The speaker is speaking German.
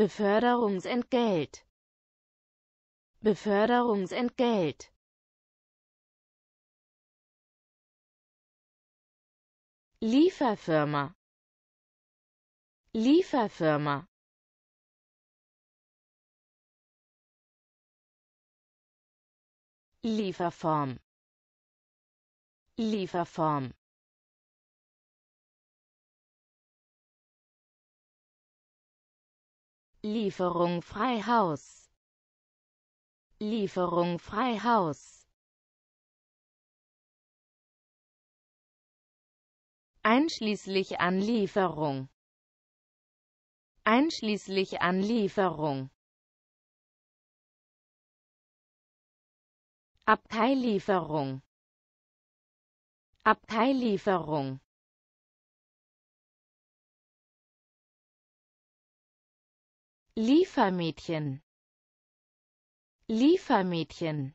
Beförderungsentgelt Beförderungsentgelt Lieferfirma Lieferfirma Lieferform Lieferform Lieferung frei Haus. Lieferung frei Haus. Einschließlich an Lieferung. Einschließlich an Lieferung. Abteillieferung. Abteillieferung Liefermädchen Liefermädchen